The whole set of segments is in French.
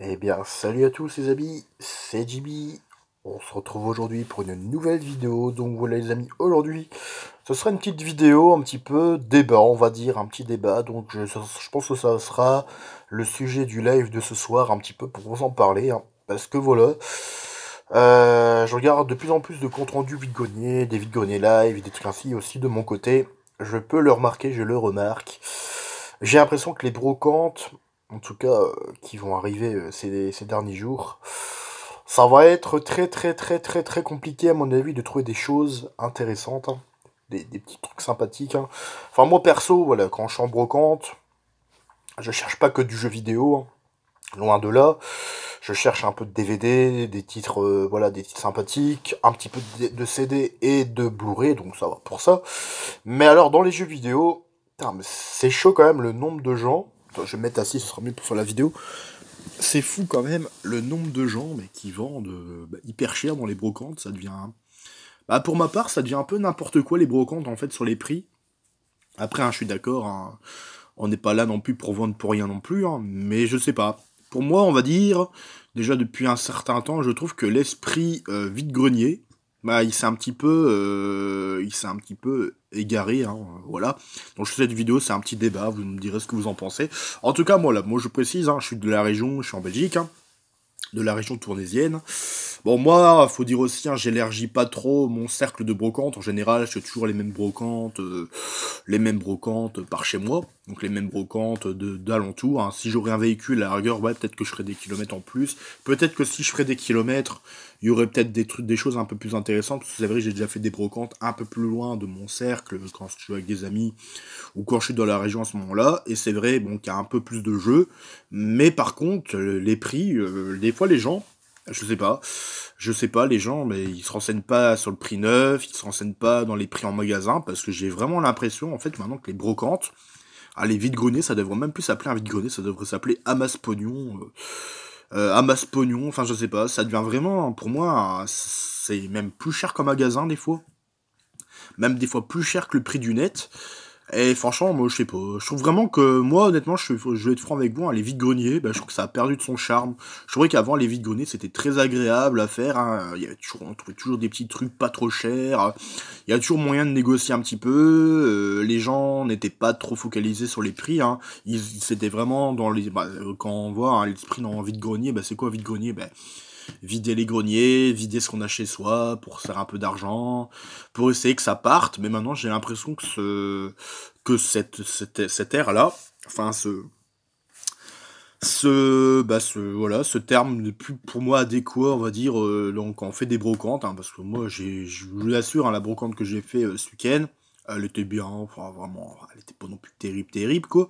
Eh bien, salut à tous les amis, c'est Jimmy. On se retrouve aujourd'hui pour une nouvelle vidéo. Donc voilà les amis, aujourd'hui, ce sera une petite vidéo, un petit peu débat, on va dire, un petit débat. Donc je, pense que ça sera le sujet du live de ce soir, un petit peu pour vous en parler. Hein, parce que voilà, euh, je regarde de plus en plus de comptes rendus Vidgonnier, des vidgonier live, des trucs ainsi aussi de mon côté. Je peux le remarquer, je le remarque. J'ai l'impression que les brocantes en tout cas, euh, qui vont arriver euh, ces, derniers jours. Ça va être très très très très très compliqué à mon avis de trouver des choses intéressantes. Hein. Des, petits trucs sympathiques. Hein. Enfin, moi perso, voilà, quand je suis en brocante, je cherche pas que du jeu vidéo, hein. loin de là. Je cherche un peu de DVD, des titres, euh, voilà, des titres sympathiques, un petit peu de, de CD et de Blu-ray, donc ça va pour ça. Mais alors, dans les jeux vidéo, c'est chaud quand même le nombre de gens je vais me mettre assis, ce sera mieux pour faire la vidéo. C'est fou quand même le nombre de gens mais, qui vendent euh, bah, hyper cher dans les brocantes. Ça devient. Bah, pour ma part, ça devient un peu n'importe quoi les brocantes en fait sur les prix. Après, hein, je suis d'accord, hein, on n'est pas là non plus pour vendre pour rien non plus, hein, mais je sais pas. Pour moi, on va dire, déjà depuis un certain temps, je trouve que l'esprit euh, vide-grenier bah, il s'est un petit peu, euh, il s'est un petit peu égaré, hein, voilà. Donc cette vidéo, c'est un petit débat. Vous me direz ce que vous en pensez. En tout cas, moi là, moi je précise, hein, je suis de la région, je suis en Belgique, hein, de la région tournésienne. Bon, moi, faut dire aussi, hein, j'élargis pas trop mon cercle de brocantes. En général, je fais toujours les mêmes brocantes, euh, les mêmes brocantes par chez moi. Donc les mêmes brocantes d'alentour. Hein. Si j'aurais un véhicule à la rigueur, peut-être que je ferais des kilomètres en plus. Peut-être que si je ferais des kilomètres, il y aurait peut-être des trucs, des choses un peu plus intéressantes. Vous c'est vrai, j'ai déjà fait des brocantes un peu plus loin de mon cercle quand je suis avec des amis ou quand je suis dans la région à ce moment-là. Et c'est vrai, bon, qu'il y a un peu plus de jeu, Mais par contre, les prix, euh, des fois, les gens je sais pas. Je sais pas, les gens, mais ils se renseignent pas sur le prix neuf, ils se renseignent pas dans les prix en magasin, parce que j'ai vraiment l'impression, en fait, maintenant que les brocantes, ah, les vide ça devrait même plus s'appeler un vide-grenier, ça devrait s'appeler Amas Pognon. Euh, euh, Amas Pognon, enfin, je sais pas. Ça devient vraiment, pour moi, c'est même plus cher qu'un magasin, des fois. Même des fois plus cher que le prix du net. Et franchement, moi, je sais pas. Je trouve vraiment que, moi, honnêtement, je, je vais être franc avec vous, hein, les vides-greniers, bah, je trouve que ça a perdu de son charme. Je trouvais qu'avant, les vides-greniers, c'était très agréable à faire. Hein. Il y avait toujours, on trouvait toujours des petits trucs pas trop chers. Il y a toujours moyen de négocier un petit peu. Euh, les gens n'étaient pas trop focalisés sur les prix. Hein. Ils, c'était vraiment dans les. Bah, quand on voit hein, l'esprit dans vide-grenier, bah, c'est quoi vide-grenier bah, vider les greniers, vider ce qu'on a chez soi pour faire un peu d'argent, pour essayer que ça parte. Mais maintenant, j'ai l'impression que ce, que cette, cette, cette ère-là, enfin, ce, ce bah voilà ce terme n'est plus pour moi adéquat on va dire euh, donc on fait des brocantes hein, parce que moi je vous assure, hein, la brocante que j'ai fait euh, ce week-end elle était bien, enfin, vraiment, elle était pas non plus terrible, terrible, quoi.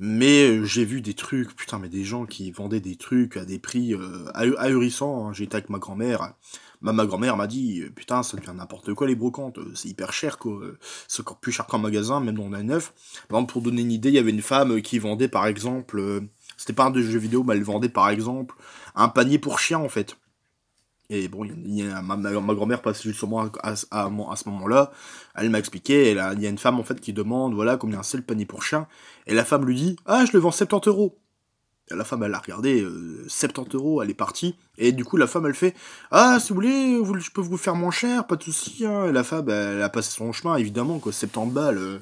Mais euh, j'ai vu des trucs, putain, mais des gens qui vendaient des trucs à des prix euh, ahurissants. Hein. J'étais avec ma grand-mère. Bah, ma grand-mère m'a dit, euh, putain, ça devient n'importe quoi les brocantes, c'est hyper cher, quoi. C'est encore plus cher qu'un magasin, même dans la neuf. Par exemple, pour donner une idée, il y avait une femme qui vendait, par exemple, c'était pas un de jeux vidéo, mais elle vendait, par exemple, un panier pour chien, en fait. Et bon, y a, ma, grand-mère passe juste sur moi à, ce moment-là. Elle m'a expliqué, il y a une femme en fait qui demande voilà combien c'est le panier pour chien. Et la femme lui dit Ah, je le vends 70 euros. La femme, elle a regardé, 70 euh, euros, elle est partie. Et du coup, la femme, elle fait Ah, si vous voulez, je peux vous faire moins cher, pas de souci. Hein. Et la femme, elle, a passé son chemin, évidemment, quoi. 70 balles. Euh,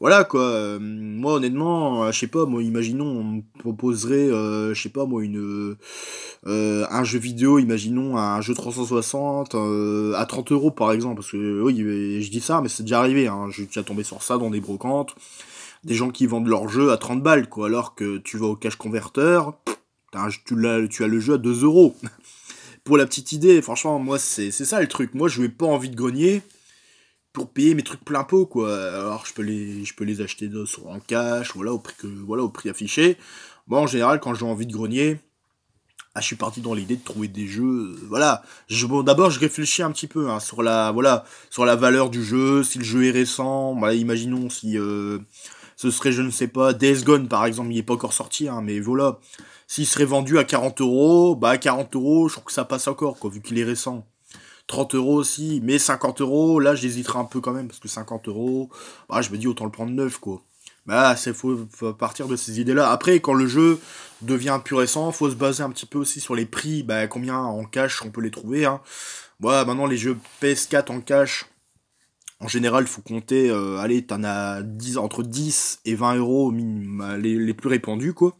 voilà, quoi. Euh, moi, honnêtement, je sais pas, moi, imaginons, on me proposerait, je sais pas, moi, une, un jeu vidéo, imaginons, un jeu 360 à 30 euros, par exemple. Parce que, oui, je dis ça, mais c'est déjà arrivé. Hein. Je suis déjà tombé sur ça dans des brocantes des gens qui vendent leur jeu à 30 balles, quoi, alors que tu vas au cash converteur, tu, tu as le jeu à 2 euros. pour la petite idée, franchement, moi, c'est ça le truc. Moi, je n'ai pas envie de grenier pour payer mes trucs plein pot, quoi. Alors, je peux les, je peux les acheter sur, en cash, voilà, au prix, que, voilà, au prix affiché. Moi, en général, quand j'ai envie de grenier, ah, je suis parti dans l'idée de trouver des jeux. Euh, voilà. Je, bon, d'abord, je réfléchis un petit peu hein, sur la, voilà, sur la valeur du jeu, si le jeu est récent. Bah, imaginons si, euh, ce serait, je ne sais pas, Days Gone par exemple, il n'est pas encore sorti, hein, mais voilà. S'il serait vendu à 40 euros, bah 40 euros, je trouve que ça passe encore, quoi, vu qu'il est récent. 30 euros aussi, mais 50 euros, là j'hésiterai un peu quand même, parce que 50 euros, bah je me dis autant le prendre neuf, quoi. Bah, c'est faut, partir de ces idées-là. Après, quand le jeu devient plus récent, faut se baser un petit peu aussi sur les prix, bah combien en cash on peut les trouver. Hein. maintenant les jeux PS4 en cash, en général, il faut compter, euh, allez, t'en as entre 10 et 20 euros euh, les, les plus répandus, quoi.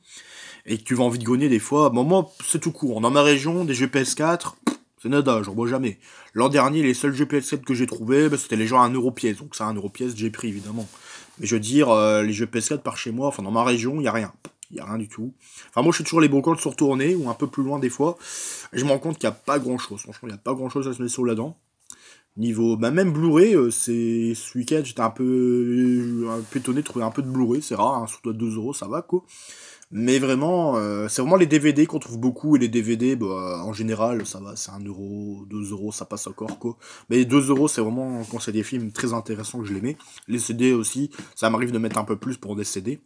Et que tu vas envie de gonner des fois. moi, c'est tout court. Dans ma région, des GPS 4, c'est nada, j'en vois jamais. L'an dernier, les seuls GPS 4 que j'ai trouvés, bah, c'était les gens à 1 euro pièce. Donc ça, 1€ euro pièce, j'ai pris, évidemment. Mais je veux dire, euh, les GPS 4 par chez moi, enfin dans ma région, il n'y a rien. Il n'y a rien du tout. Enfin, moi, je suis toujours les bons de se retourner, ou un peu plus loin des fois. Et je me rends compte qu'il n'y a pas grand-chose. Franchement, il n'y a pas grand-chose à se mettre sous la dent. Niveau, bah même Blu-ray, euh, c'est ce week-end j'étais un peu, euh, un étonné de trouver un peu de Blu-ray, c'est rare, hein, surtout à 2 euros, ça va quoi. Mais vraiment, euh, c'est vraiment les DVD qu'on trouve beaucoup, et les DVD, bah, en général, ça va, c'est 1 euro, 2 euros, ça passe encore quoi. Mais 2 euros, c'est vraiment quand c'est des films très intéressants que je les mets. Les CD aussi, ça m'arrive de mettre un peu plus pour des CD.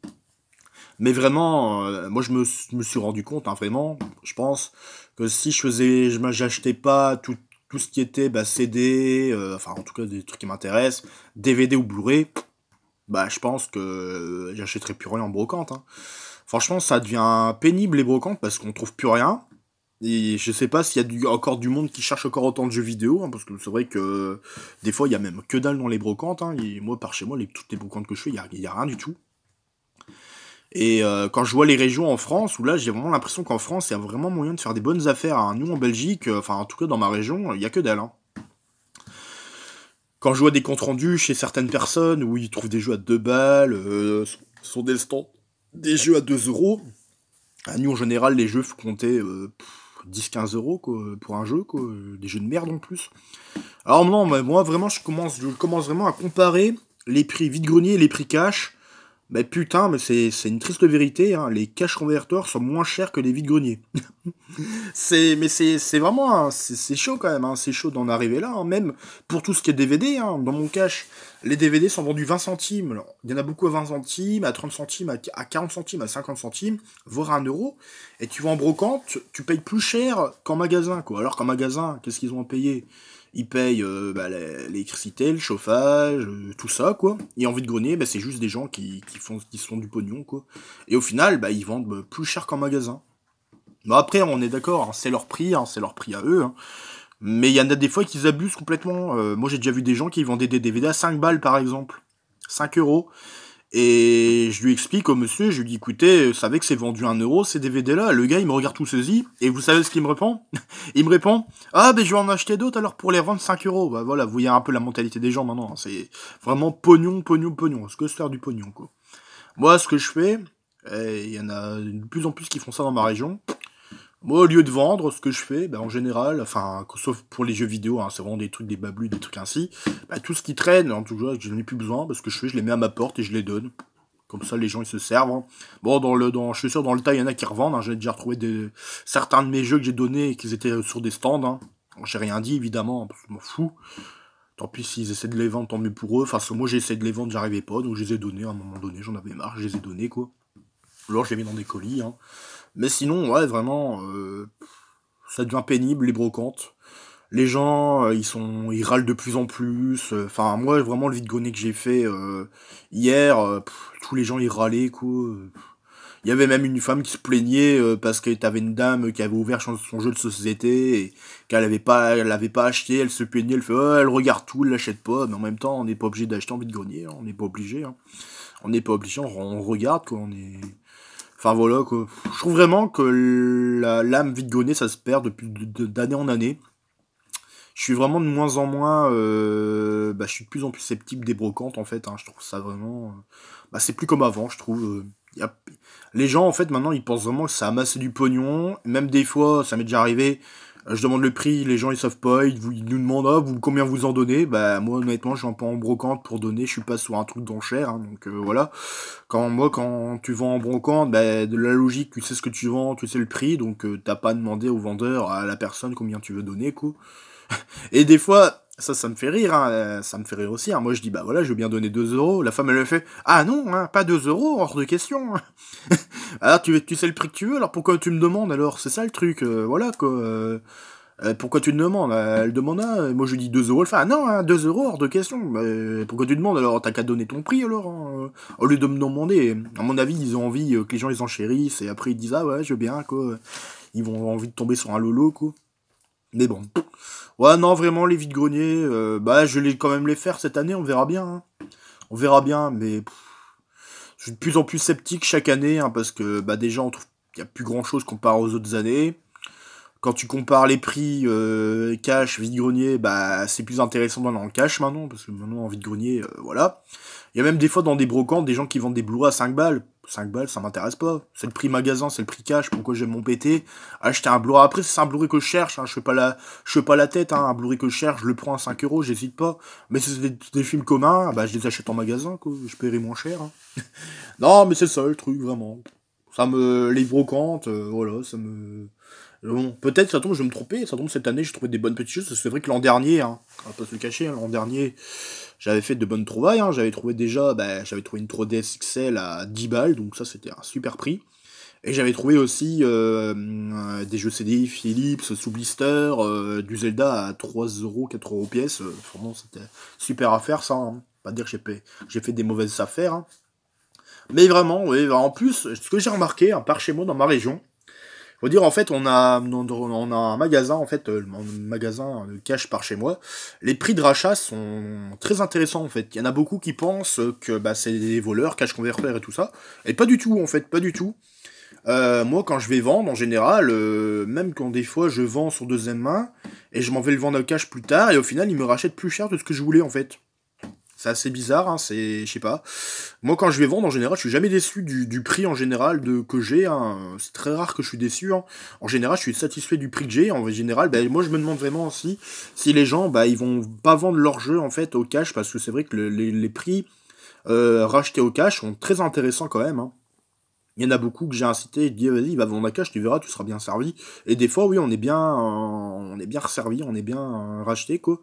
Mais vraiment, moi je me, suis rendu compte, hein, vraiment, je pense que si je faisais, je j'achetais pas tout, tout ce qui était bah, CD, euh, enfin en tout cas des trucs qui m'intéressent, DVD ou Blu-ray, bah je pense que j'achèterai plus rien en brocante. Hein. Franchement, ça devient pénible les brocantes parce qu'on trouve plus rien. Et je sais pas s'il y a encore du monde qui cherche encore autant de jeux vidéo, hein, parce que c'est vrai que des fois il y a même que dalle dans les brocantes. Hein. et moi, par chez moi, toutes les brocantes que je fais, il n'y a, rien du tout. Et euh, quand je vois les régions en France, où là j'ai vraiment l'impression qu'en France, il y a vraiment moyen de faire des bonnes affaires. Hein. Nous en Belgique, euh, enfin en tout cas dans ma région, il n'y a que dalle. Hein. Quand je vois des comptes rendus chez certaines personnes où ils trouvent des jeux à 2 balles, euh, sont des stands, des jeux à 2 euros. À bah, nous en général, les jeux font compter 10-15 euros pour un jeu, quoi. des jeux de merde en plus. Alors non, moi vraiment, je commence, je commence vraiment à comparer les prix vide-grenier et les prix cash mais bah, putain, mais c'est, une triste vérité, hein. les caches converteurs sont moins chers que les vides-greniers. c'est, mais c'est, vraiment, c'est, chaud quand même, hein. c'est chaud d'en arriver là, hein. même pour tout ce qui est DVD, hein. dans mon cache, les DVD sont vendus 20 centimes, il y en a beaucoup à 20 centimes, à 30 centimes, à, 40 centimes, à 50 centimes, voire à 1 euro, et tu vas en brocante, tu, payes plus cher qu'en magasin, quoi. Alors qu'en magasin, qu'est-ce qu'ils ont à payer ils payent euh, bah, l'électricité, le chauffage, euh, tout ça, quoi. Et envie de grenier, bah, c'est juste des gens qui, se font, qui sont du pognon, quoi. Et au final, bah, ils vendent plus cher qu'en magasin. mais après, on est d'accord, hein, c'est leur prix, hein, c'est leur prix à eux. Hein. Mais il y en a des fois qu'ils abusent complètement. Euh, moi, j'ai déjà vu des gens qui vendaient des DVD à 5 balles, par exemple. 5 euros. Et je lui explique au monsieur, je lui dis écoutez, euh, vous savez que c'est vendu un euro ces DVD là. Le gars il me regarde tout ceci, et vous savez ce qu'il me répond Il me répond Ah ben je vais en acheter d'autres alors pour les 25 euros. Bah voilà, vous voyez un peu la mentalité des gens maintenant. Hein. C'est vraiment pognon, pognon, pognon. Ce que se faire du pognon quoi. Moi ce que je fais, il y en a de plus en plus qui font ça dans ma région. Moi, au lieu de vendre, ce que je fais, ben, en général, enfin, sauf pour les jeux vidéo, hein, c'est vraiment des trucs, des bablus, des trucs ainsi, ben, tout ce qui traîne, en tout cas, je n'en ai plus besoin, parce que je fais, je les mets à ma porte et je les donne. Comme ça, les gens, ils se servent. Hein. Bon, dans le, dans, je suis sûr, dans le tas, il y en a qui revendent. Hein. j'ai déjà retrouvé certains de mes jeux que j'ai donnés et qu'ils étaient sur des stands. J'ai rien dit, évidemment, je m'en fous. Tant pis s'ils essaient de les vendre, tant mieux pour eux. Enfin, moi, j'ai essayé de les vendre, j'arrivais pas, donc je les ai donnés à un moment donné, j'en avais marre, je les ai donnés, quoi. Alors, je les mis dans des colis, mais sinon, ouais, vraiment, euh, ça devient pénible, les brocantes. Les gens, euh, ils sont, ils râlent de plus en plus. Enfin, moi, vraiment, le vide que j'ai fait euh, hier, tous les gens, ils râlaient, quoi. Il y avait même une femme qui se plaignait parce qu'elle avait une dame qui avait ouvert son jeu de société et qu'elle avait pas, elle avait pas acheté, elle se plaignait, elle fait, oh, elle regarde tout, elle l'achète pas, mais en même temps, on n'est pas obligé d'acheter en vide grenier, hein. on n'est pas obligé, hein. On n'est pas obligé, on, on, regarde, quoi, on est, Enfin voilà, quoi. je trouve vraiment que la lame vidgonée, ça se perd depuis d'année en année. Je suis vraiment de moins en moins, euh, bah, je suis de plus en plus sceptique des brocantes en fait. Hein. Je trouve ça vraiment, euh, bah, c'est plus comme avant, je trouve. Euh, les gens en fait maintenant, ils pensent vraiment que ça amassé du pognon. Même des fois, ça m'est déjà arrivé euh, je demande le prix, les gens ils savent pas, ils, vous, nous demandent ah, vous, combien vous en donnez. Bah moi honnêtement je vends pas en brocante pour donner, je suis pas sur un truc d'enchère, hein, donc euh, voilà. Quand moi quand tu vends en brocante, bah, de la logique, tu sais ce que tu vends, tu sais le prix, donc euh, t'as pas demandé au vendeur, à la personne combien tu veux donner quoi. Et des fois, ça, ça me fait rire, hein. Euh, ça me fait rire aussi. Hein. Moi, je dis, bah voilà, je veux bien donner 2 euros. La femme, elle me fait, ah non, hein, pas 2 euros, hors de question. Hein. alors, tu, tu sais le prix que tu veux, alors pourquoi tu me demandes alors C'est ça le truc, euh, voilà quoi. Euh. pourquoi tu me demandes Elle demande, ah, moi je lui dis 2 euros, elle fait, ah non, 2 hein, euros, hors de question. Bah, pourquoi tu demandes alors T'as qu'à donner ton prix alors hein, Au lieu de me demander, à mon avis, ils ont envie que les gens les enchérissent et après ils disent, ah ouais, je veux bien quoi. Ils vont envie de tomber sur un lolo quoi. Mais bon. Ouais, non, vraiment, les vides-greniers, euh, bah, je vais quand même les faire cette année, on verra bien. Hein. On verra bien, mais je suis de plus en plus sceptique chaque année, hein, parce que bah, déjà, on trouve qu'il n'y a plus grand-chose comparé aux autres années. Quand tu compares les prix euh, cash, vide-grenier, bah, c'est plus intéressant avoir en cash maintenant, parce que maintenant, en vide-grenier, euh, voilà. Il y a même des fois dans des brocantes, des gens qui vendent des blu-ray à 5 balles. 5 balles, ça m'intéresse pas. C'est le prix magasin, c'est le prix cash, pourquoi j'aime mon pété Acheter un blu Après, c'est un Blu-ray que je cherche, hein. je fais pas la, je fais pas la tête, hein, un Blu-ray que je cherche, je le prends à 5 euros, j'hésite pas. Mais c'est des, films communs, bah, je les achète en magasin, quoi. Je paierai moins cher. Hein. non, mais c'est ça le truc, vraiment. Ça me. Les brocantes, euh, voilà, ça me. Bon, peut-être, ça tombe, je vais me tromper. Ça tombe cette année, j'ai trouvé des bonnes petites choses. C'est vrai que l'an dernier, hein, on va pas se le cacher, hein, l'an dernier, j'avais fait de bonnes trouvailles. Hein, j'avais trouvé déjà, bah, j'avais trouvé une 3DS XL à 10 balles, donc ça, c'était un super prix. Et j'avais trouvé aussi euh, euh, des jeux CDI, Philips, sous blister, euh, du Zelda à 4 euros pièce. franchement vraiment, c'était super affaire, ça. Hein. Pas dire que j'ai fait, des mauvaises affaires. Hein. Mais vraiment, en plus, ce que j'ai remarqué, hein, par chez moi, dans ma région, faut dire en fait, on a, on a un magasin en fait, euh, le magasin de cash par chez moi. Les prix de rachat sont très intéressants en fait. Il y en a beaucoup qui pensent que bah, c'est des voleurs, cash convertir et tout ça, et pas du tout en fait, pas du tout. Euh, moi, quand je vais vendre, en général, euh, même quand des fois je vends sur deuxième main et je m'en vais le vendre au cash plus tard, et au final, ils me rachètent plus cher de ce que je voulais en fait c'est assez bizarre, hein, c'est, je sais pas. Moi, quand je vais vendre, en général, je suis jamais déçu du, prix en général de, que j'ai. Hein. C'est très rare que je suis déçu. Hein. En général, je suis satisfait du prix que j'ai. En général, bah, moi, je me demande vraiment aussi si les gens, bah, ils vont pas vendre leur jeu en fait au cash parce que c'est vrai que les, prix euh, rachetés au cash sont très intéressants quand même il y en a beaucoup que j'ai incité, je dis vas-y, va vendre la cache, tu verras, tu seras bien servi. Et des fois, oui, on est bien, on est bien resservi, on est bien racheté, quoi.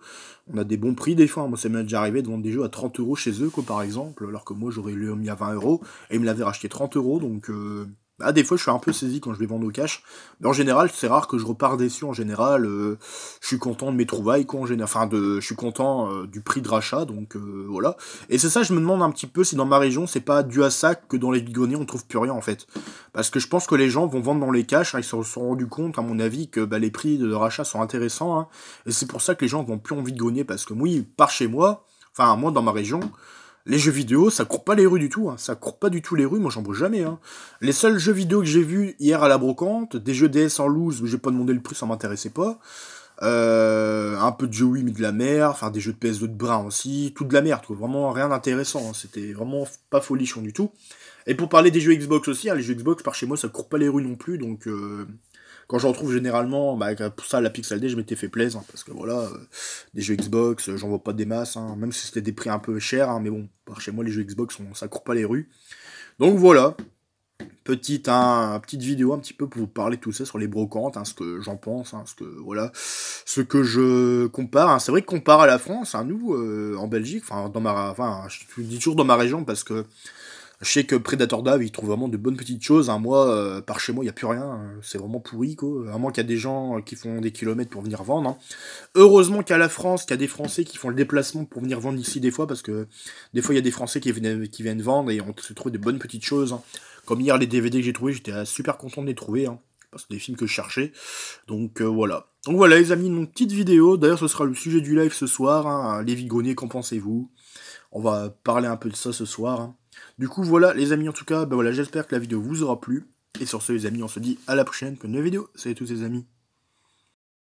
On a des bons prix des fois. Moi, c'est même déjà arrivé de vendre des jeux à 30 euros chez eux, quoi, par exemple, alors que moi, j'aurais mis à 20 euros et ils me l'avaient racheté 30 euros, donc. Euh, ah, des fois, je suis un peu saisi quand je vais vendre au cash. Mais en général, c'est rare que je repars dessus. En général, euh, je suis content de mes trouvailles, quoi, Enfin, de, je suis content euh, du prix de rachat, donc euh, voilà. Et c'est ça, je me demande un petit peu si dans ma région, c'est pas dû à ça que dans les bidonniers, on trouve plus rien, en fait. Parce que je pense que les gens vont vendre dans les cash. Hein, ils se sont rendus compte, à mon avis, que bah, les prix de rachat sont intéressants. Hein. et c'est pour ça que les gens vont plus envie de gagner. Parce que, oui, par chez moi, enfin, moi, dans ma région, les jeux vidéo, ça court pas les rues du tout, hein. ça court pas du tout les rues, moi j'en jamais. Hein. Les seuls jeux vidéo que j'ai vus hier à la brocante, des jeux DS en loose où j'ai pas demandé le prix, ça m'intéressait pas. Euh, un peu de jeux Wii mais de la merde, enfin des jeux de PS2 de brin aussi, tout de la merde, vraiment rien d'intéressant, hein. c'était vraiment pas folichon du tout. Et pour parler des jeux Xbox aussi, hein, les jeux Xbox par chez moi ça court pas les rues non plus, donc euh, quand j'en retrouve généralement, bah, euh, pour ça, la Pixel D, je m'étais fait plaisir, hein, parce que voilà, euh, des jeux Xbox, euh, j'en vois pas des masses, hein, même si c'était des prix un peu chers, hein, mais bon, par chez moi, les jeux Xbox, ça court pas les rues. Donc voilà, petite, petite vidéo un petit peu pour vous parler de tout ça sur les brocantes, ce que j'en pense, ce que voilà, ce que je compare. C'est vrai que compare à la France, nous en Belgique, enfin dans ma, enfin je dis toujours dans ma région parce que je sais que Predator Dave, il trouve vraiment de bonnes petites choses. Hein. Moi, euh, par chez moi, il n'y a plus rien. Hein. C'est vraiment pourri, quoi. À moins qu'il y a des gens euh, qui font des kilomètres pour venir vendre. Hein. Heureusement qu'à la France, qu'il y a des Français qui font le déplacement pour venir vendre ici des fois, parce que des fois, il y a des Français qui viennent, qui vendre et on se trouve des bonnes petites choses. Comme hier, les DVD que j'ai trouvés, j'étais euh, super content de les trouver. Parce que des films que je cherchais. Donc voilà. Donc voilà, les amis, une petite vidéo. D'ailleurs, ce sera le sujet du live ce soir. Les vigonniers, qu'en pensez-vous On va parler un peu de ça ce soir. Du coup, voilà, les amis, en tout cas, ben voilà, j'espère que la vidéo vous aura plu. Et sur ce, les amis, on se dit à la prochaine pour une nouvelle vidéo. Salut tous les amis.